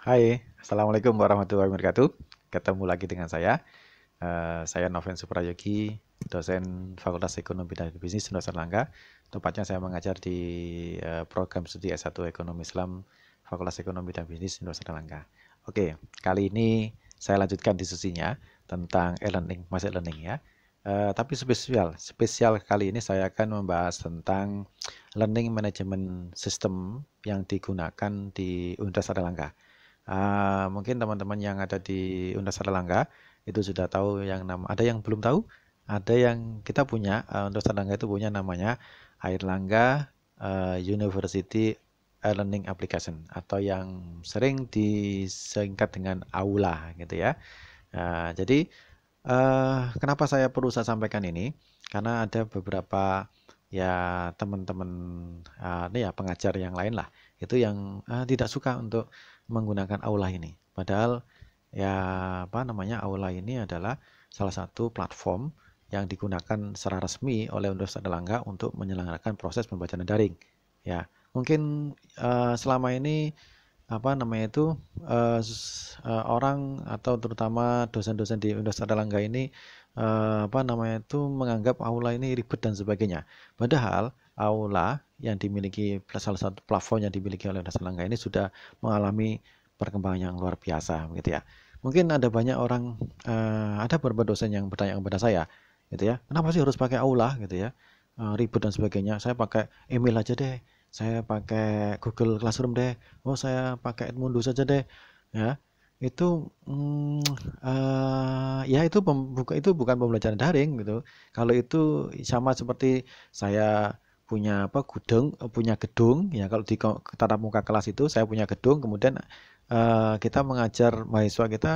Hai, Assalamualaikum warahmatullahi wabarakatuh. Ketemu lagi dengan saya. Uh, saya Noven Suprayogi, dosen Fakultas Ekonomi dan Bisnis Universitas Langga. Tepatnya saya mengajar di uh, program studi S1 Ekonomi Islam Fakultas Ekonomi dan Bisnis Universitas Langga. Oke, kali ini saya lanjutkan diskusinya tentang e-learning, masih learning ya. Uh, tapi spesial, spesial kali ini saya akan membahas tentang learning management system yang digunakan di Universitas Langga Ah, mungkin teman-teman yang ada di Universitas Langga itu sudah tahu yang nama. Ada yang belum tahu? Ada yang kita punya uh, ah, Universitas Langga itu punya namanya Air Langga uh, University Learning Application atau yang sering disingkat dengan AULA gitu ya. Uh, jadi uh, kenapa saya perlu saya sampaikan ini? Karena ada beberapa ya teman-teman uh, ini ya pengajar yang lain lah itu yang uh, tidak suka untuk menggunakan aula ini. Padahal ya apa namanya aula ini adalah salah satu platform yang digunakan secara resmi oleh Universitas Erlangga untuk menyelenggarakan proses pembacaan daring. Ya, mungkin uh, selama ini apa namanya itu uh, uh, orang atau terutama dosen-dosen di Universitas Erlangga ini eh, apa namanya itu menganggap aula ini ribet dan sebagainya. Padahal aula yang dimiliki salah satu plafon yang dimiliki oleh Universitas Langga ini sudah mengalami perkembangan yang luar biasa gitu ya. Mungkin ada banyak orang eh, ada beberapa dosen yang bertanya kepada saya gitu ya. Kenapa sih harus pakai aula gitu ya? Eh, ribet dan sebagainya. Saya pakai email aja deh. Saya pakai Google Classroom deh. Oh, saya pakai Edmundo saja deh. Ya itu mm, uh, ya itu pembuka, itu bukan pembelajaran daring gitu kalau itu sama seperti saya punya apa gudeng eh, punya gedung ya kalau di tatap muka kelas itu saya punya gedung kemudian uh, kita mengajar mahasiswa kita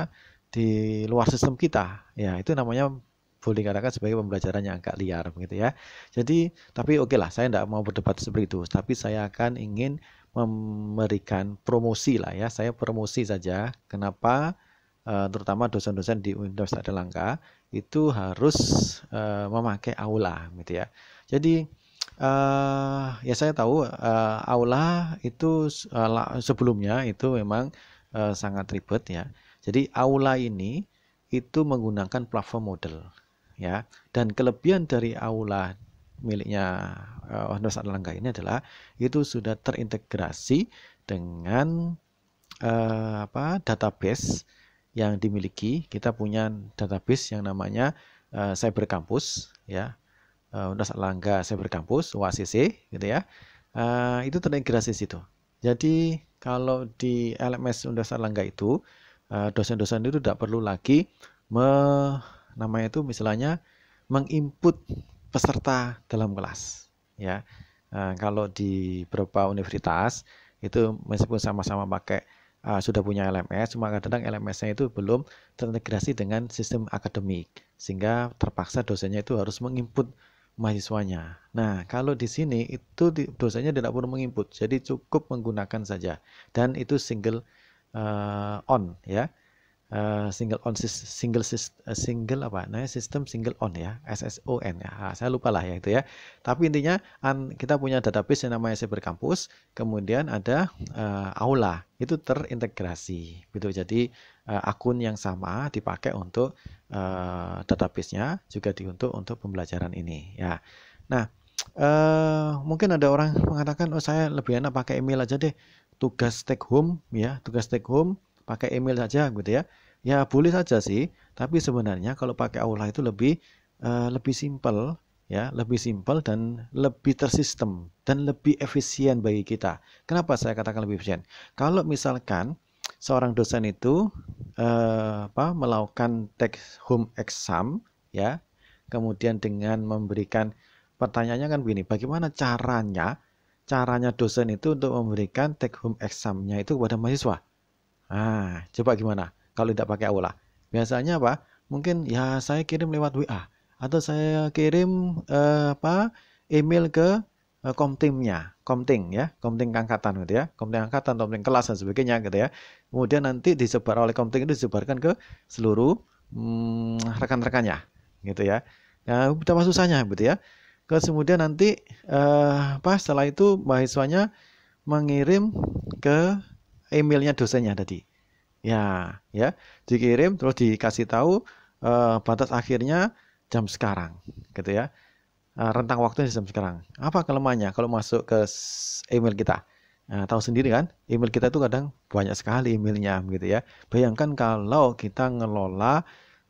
di luar sistem kita ya itu namanya boleh dikatakan sebagai pembelajaran yang agak liar begitu ya jadi tapi oke okay lah saya tidak mau berdebat seperti itu tapi saya akan ingin memberikan promosi lah ya, saya promosi saja. Kenapa? Eh, terutama dosen-dosen di Universitas Adelangga itu harus eh, memakai aula gitu ya. Jadi eh, ya saya tahu aula itu sebelumnya itu memang sangat ribet ya. Jadi aula ini itu menggunakan platform model ya. Dan kelebihan dari aula miliknya uh, eh, Universitas Erlangga ini adalah itu sudah terintegrasi dengan uh, apa database yang dimiliki kita punya database yang namanya uh, Cyber Campus ya uh, Universitas Erlangga Cyber Campus UACC gitu ya uh, itu terintegrasi situ jadi kalau di LMS Universitas Erlangga itu dosen-dosen itu tidak perlu lagi me, namanya itu misalnya menginput peserta dalam kelas ya eh, kalau di beberapa universitas itu meskipun sama-sama pakai uh, sudah punya LMS cuma kadang LMS-nya itu belum terintegrasi dengan sistem akademik sehingga terpaksa dosennya itu harus menginput mahasiswanya. Nah, kalau di sini itu dosennya tidak perlu menginput, jadi cukup menggunakan saja dan itu single uh, on ya. Eh, single on single eh, single apa namanya sistem single on ya SSON ya ah, saya lupa lah ya itu ya tapi intinya kita punya database yang namanya cyber kampus kemudian ada uh, aula itu terintegrasi gitu jadi uh, akun yang sama dipakai untuk uh, database-nya juga diuntuk untuk pembelajaran ini ya nah Uh, mungkin ada orang mengatakan oh saya lebih enak pakai email aja deh tugas take home ya tugas take home pakai email saja gitu ya. Ya boleh saja sih, tapi sebenarnya kalau pakai Aula itu lebih uh, lebih simpel ya, lebih simpel dan lebih tersistem dan lebih efisien bagi kita. Kenapa saya katakan lebih efisien? Kalau misalkan seorang dosen itu uh, apa melakukan take home exam ya, kemudian dengan memberikan pertanyaannya kan begini, bagaimana caranya caranya dosen itu untuk memberikan take home examnya itu kepada mahasiswa? Ah, coba gimana kalau tidak pakai aula? Biasanya apa? Mungkin ya saya kirim lewat WA atau saya kirim eh, apa email ke eh, komtimnya, komting ya, komting angkatan gitu ya, komting angkatan, komting kelas dan sebagainya gitu ya. Kemudian nanti disebar oleh komting itu disebarkan ke seluruh hmm, rekan-rekannya gitu ya. Nah, betapa susahnya gitu ya. Kemudian nanti eh, apa setelah itu mahasiswanya mengirim ke emailnya dosennya tadi. Ya, ya, dikirim terus dikasih tahu uh, batas akhirnya jam sekarang, gitu ya. Uh, rentang waktunya jam sekarang. Apa kelemahannya kalau masuk ke email kita? Nah, tahu sendiri kan, email kita itu kadang banyak sekali emailnya, gitu ya. Bayangkan kalau kita ngelola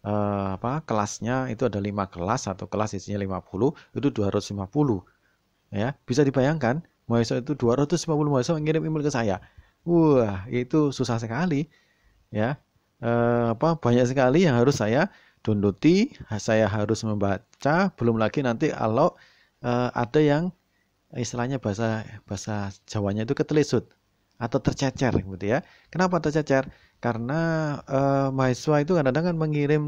apa kelasnya itu ada lima kelas, satu kelas isinya 50, itu 250. Ya, bisa dibayangkan mahasiswa itu 250 mahasiswa mengirim email ke saya. Wah, itu susah sekali. Ya. Eh, apa banyak sekali yang harus saya dunduti, saya harus membaca, belum lagi nanti kalau eh, ada yang istilahnya bahasa bahasa Jawanya itu ketelisut atau tercecer gitu ya. Kenapa tercecer? Karena eh, mahasiswa itu kadang-kadang kan mengirim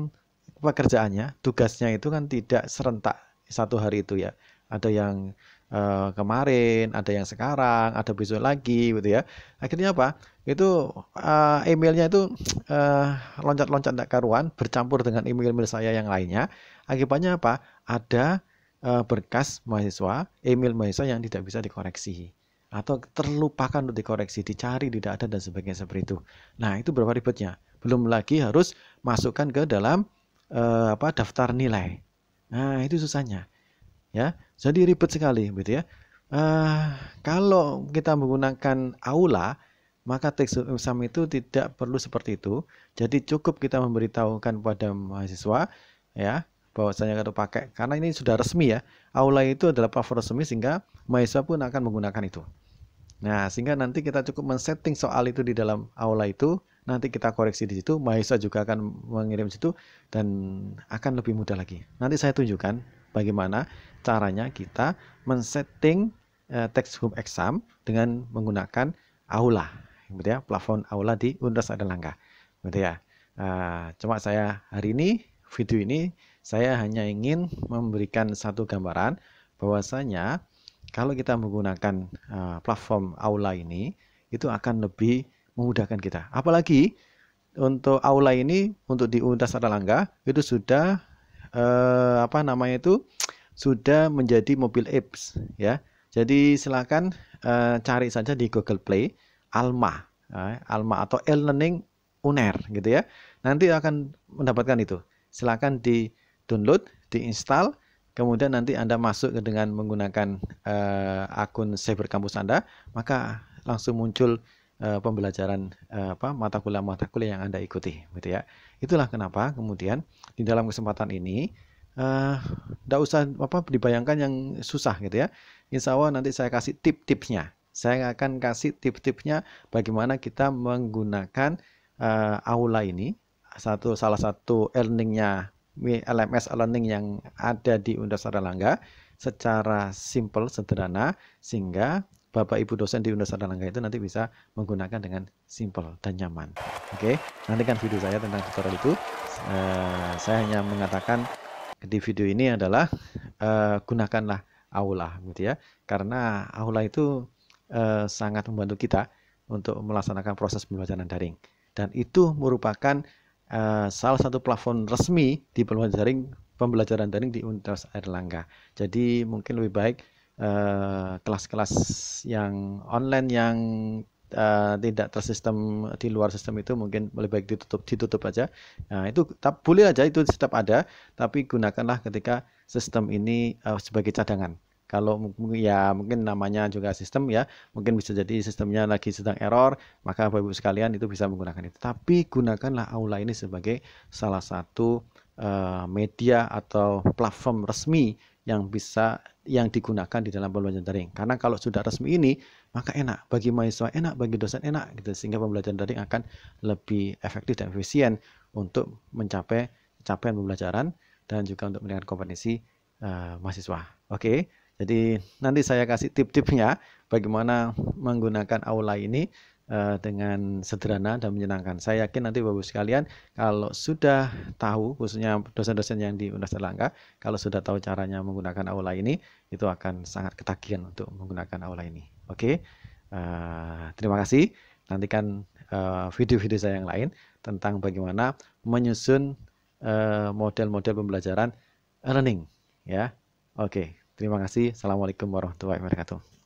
pekerjaannya, tugasnya itu kan tidak serentak satu hari itu ya ada yang uh, kemarin, ada yang sekarang, ada besok lagi, gitu ya. Akhirnya apa? Itu uh, emailnya itu eh, loncat-loncat uh, karuan, bercampur dengan email-email saya yang lainnya. Akibatnya apa? Ada uh, berkas mahasiswa, email mahasiswa yang tidak bisa dikoreksi atau terlupakan untuk dikoreksi, dicari tidak ada dan sebagainya seperti itu. Nah itu berapa ribetnya? Belum lagi harus masukkan ke dalam uh, apa daftar nilai. Nah itu susahnya ya jadi ribet sekali gitu ya uh, kalau kita menggunakan aula maka teks exam itu tidak perlu seperti itu jadi cukup kita memberitahukan pada mahasiswa ya bahwasanya kalau pakai karena ini sudah resmi ya aula itu adalah platform resmi sehingga mahasiswa pun akan menggunakan itu nah sehingga nanti kita cukup men-setting soal itu di dalam aula itu nanti kita koreksi di situ mahasiswa juga akan mengirim situ dan akan lebih mudah lagi nanti saya tunjukkan bagaimana caranya kita men-setting eh, home exam dengan menggunakan aula gitu ya Platform aula di Universitas langkah gitu ya uh, cuma saya hari ini video ini saya hanya ingin memberikan satu gambaran bahwasanya kalau kita menggunakan uh, platform aula ini itu akan lebih memudahkan kita apalagi untuk aula ini untuk di Universitas langkah itu sudah eh, apa namanya itu sudah menjadi mobil apps ya. Jadi silakan eh, cari saja di Google Play Alma, eh, Alma atau e-learning Uner gitu ya. Nanti akan mendapatkan itu. Silakan di download, diinstal, kemudian nanti Anda masuk dengan menggunakan eh, akun Cyber Kampus Anda, maka langsung muncul Eh, pembelajaran eh, apa mata kuliah-mata kuliah yang Anda ikuti gitu ya. Itulah kenapa kemudian di dalam kesempatan ini tidak eh, uh, usah apa dibayangkan yang susah gitu ya. Insya Allah nanti saya kasih tip-tipsnya. Saya akan kasih tip-tipsnya bagaimana kita menggunakan uh, aula ini satu salah satu learningnya LMS learning yang ada di Universitas Erlangga secara simple sederhana sehingga Bapak Ibu dosen di Universitas Langga itu nanti bisa menggunakan dengan simple dan nyaman. Oke, okay? nantikan video saya tentang tutorial itu. Uh, saya hanya mengatakan di video ini adalah uh, gunakanlah aula gitu ya. Karena aula itu uh, sangat membantu kita untuk melaksanakan proses pembelajaran daring. Dan itu merupakan uh, salah satu plafon resmi di pembelajaran daring, pembelajaran daring di Universitas Erlangga. Jadi mungkin lebih baik Eh, kelas-kelas uh, yang online yang uh, tidak tersistem di luar sistem itu mungkin lebih baik ditutup ditutup aja. Nah, itu tetap boleh aja itu tetap ada, tapi gunakanlah ketika sistem ini uh, sebagai cadangan. Kalau ya mungkin namanya juga sistem ya, mungkin bisa jadi sistemnya lagi sedang error, maka Bapak Ibu sekalian itu bisa menggunakan itu. Tapi gunakanlah aula ini sebagai salah satu media atau platform resmi yang bisa yang digunakan di dalam pembelajaran daring. Karena kalau sudah resmi ini, maka enak bagi mahasiswa, enak bagi dosen, enak gitu sehingga pembelajaran daring akan lebih efektif dan efisien untuk mencapai capaian pembelajaran dan juga untuk meningkatkan kompetensi uh, mahasiswa. Oke. Okay? Jadi nanti saya kasih tip-tipnya bagaimana menggunakan Aula ini Eh, dengan sederhana dan menyenangkan. Saya yakin nanti Bapak sekalian kalau sudah tahu khususnya dosen-dosen yang di Universitas Langka kalau sudah tahu caranya menggunakan aula ini itu akan sangat ketagihan untuk menggunakan aula ini. Oke. Okay? Uh, eh, terima kasih. Nantikan eh, video-video uh, saya yang lain tentang bagaimana menyusun model-model uh, pembelajaran learning ya. Oke, okay. terima kasih. Assalamualaikum warahmatullahi wabarakatuh.